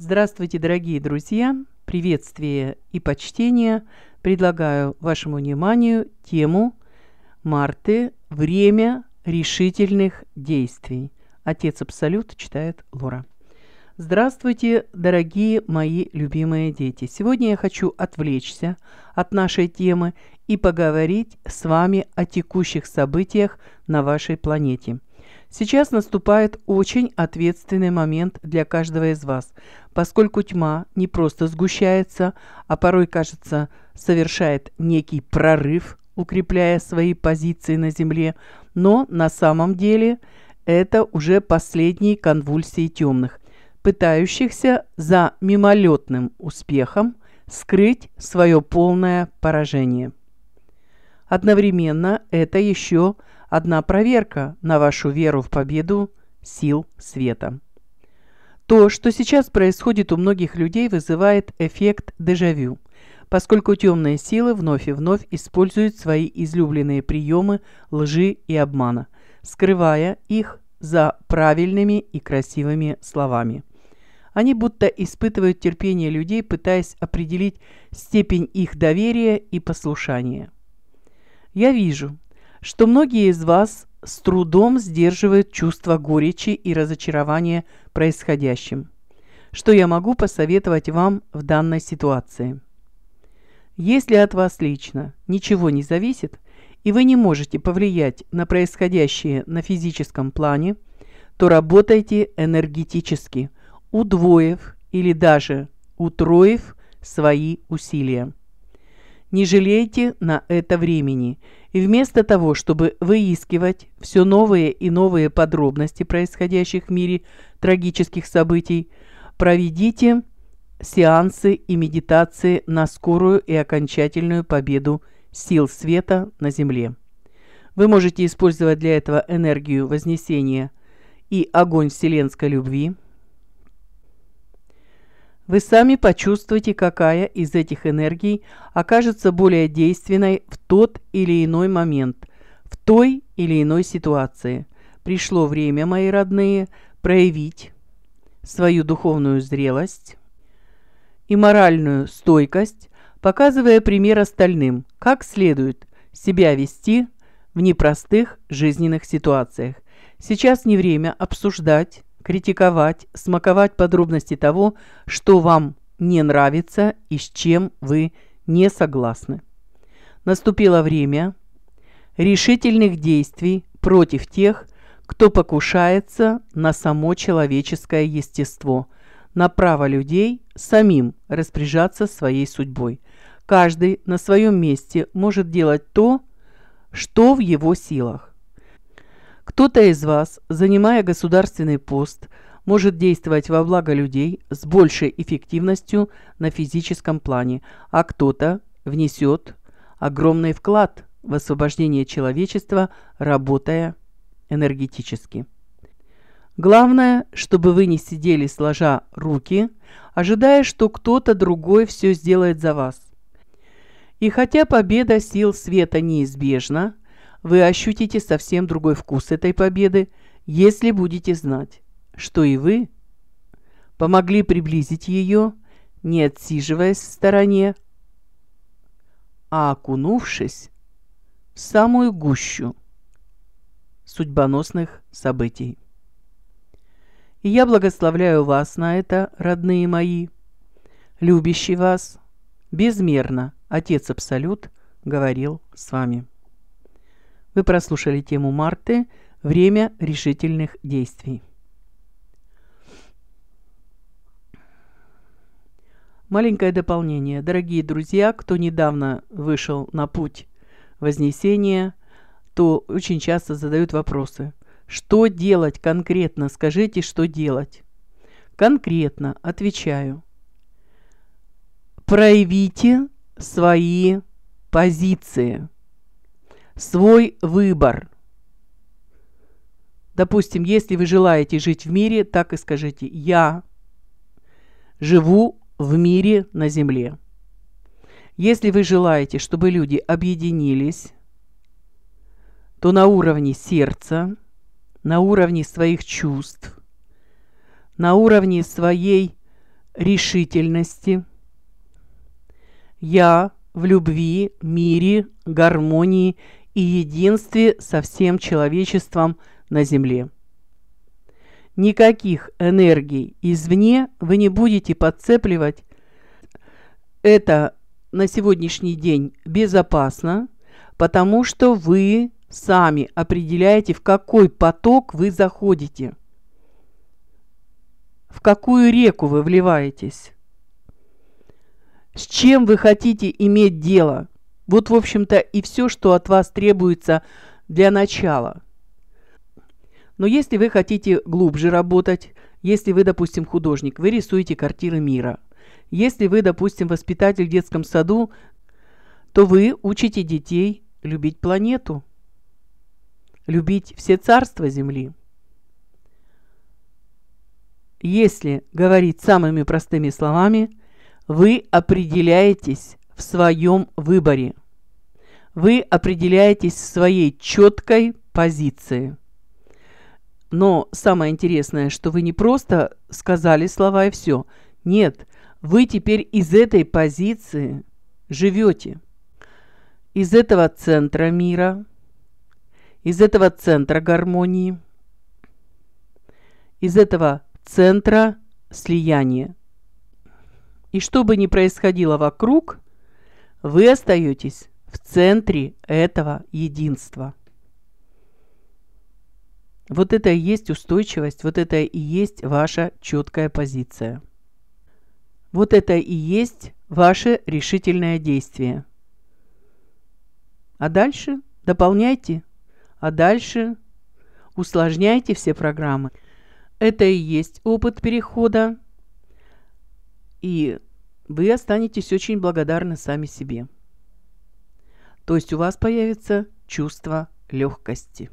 Здравствуйте, дорогие друзья! Приветствие и почтение предлагаю вашему вниманию тему «Марты. Время решительных действий». Отец Абсолют читает Лора. Здравствуйте, дорогие мои любимые дети! Сегодня я хочу отвлечься от нашей темы и поговорить с вами о текущих событиях на вашей планете – Сейчас наступает очень ответственный момент для каждого из вас, поскольку тьма не просто сгущается, а порой, кажется, совершает некий прорыв, укрепляя свои позиции на Земле, но на самом деле это уже последние конвульсии темных, пытающихся за мимолетным успехом скрыть свое полное поражение. Одновременно это еще – одна проверка на вашу веру в победу сил света. То, что сейчас происходит у многих людей, вызывает эффект дежавю, поскольку темные силы вновь и вновь используют свои излюбленные приемы лжи и обмана, скрывая их за правильными и красивыми словами. Они будто испытывают терпение людей, пытаясь определить степень их доверия и послушания. Я вижу, что многие из вас с трудом сдерживают чувство горечи и разочарования происходящим. Что я могу посоветовать вам в данной ситуации? Если от вас лично ничего не зависит, и вы не можете повлиять на происходящее на физическом плане, то работайте энергетически, удвоив или даже утроив свои усилия. Не жалейте на это времени. И вместо того, чтобы выискивать все новые и новые подробности происходящих в мире трагических событий, проведите сеансы и медитации на скорую и окончательную победу сил света на Земле. Вы можете использовать для этого энергию Вознесения и огонь вселенской любви – вы сами почувствуете, какая из этих энергий окажется более действенной в тот или иной момент, в той или иной ситуации. Пришло время, мои родные, проявить свою духовную зрелость и моральную стойкость, показывая пример остальным, как следует себя вести в непростых жизненных ситуациях. Сейчас не время обсуждать критиковать, смаковать подробности того, что вам не нравится и с чем вы не согласны. Наступило время решительных действий против тех, кто покушается на само человеческое естество, на право людей самим распоряжаться своей судьбой. Каждый на своем месте может делать то, что в его силах. Кто-то из вас, занимая государственный пост, может действовать во благо людей с большей эффективностью на физическом плане, а кто-то внесет огромный вклад в освобождение человечества, работая энергетически. Главное, чтобы вы не сидели сложа руки, ожидая, что кто-то другой все сделает за вас. И хотя победа сил света неизбежна, вы ощутите совсем другой вкус этой победы, если будете знать, что и вы помогли приблизить ее, не отсиживаясь в стороне, а окунувшись в самую гущу судьбоносных событий. И я благословляю вас на это, родные мои, любящий вас, безмерно Отец Абсолют говорил с вами. Вы прослушали тему Марты «Время решительных действий». Маленькое дополнение. Дорогие друзья, кто недавно вышел на путь вознесения, то очень часто задают вопросы. Что делать конкретно? Скажите, что делать. Конкретно отвечаю. Проявите свои позиции свой выбор. Допустим, если вы желаете жить в мире, так и скажите «Я живу в мире на земле». Если вы желаете, чтобы люди объединились, то на уровне сердца, на уровне своих чувств, на уровне своей решительности – я в любви, мире, гармонии и единстве со всем человечеством на Земле. Никаких энергий извне вы не будете подцепливать. Это на сегодняшний день безопасно, потому что вы сами определяете, в какой поток вы заходите, в какую реку вы вливаетесь, с чем вы хотите иметь дело – вот, в общем-то, и все, что от вас требуется для начала. Но если вы хотите глубже работать, если вы, допустим, художник, вы рисуете картины мира. Если вы, допустим, воспитатель в детском саду, то вы учите детей любить планету, любить все царства Земли. Если говорить самыми простыми словами, вы определяетесь в своем выборе. Вы определяетесь в своей четкой позиции. Но самое интересное, что вы не просто сказали слова и все. Нет, вы теперь из этой позиции живете. Из этого центра мира, из этого центра гармонии, из этого центра слияния. И что бы ни происходило вокруг, вы остаетесь в центре этого единства. Вот это и есть устойчивость, вот это и есть ваша четкая позиция. Вот это и есть ваше решительное действие. А дальше дополняйте, а дальше усложняйте все программы. Это и есть опыт перехода. И вы останетесь очень благодарны сами себе. То есть у вас появится чувство легкости.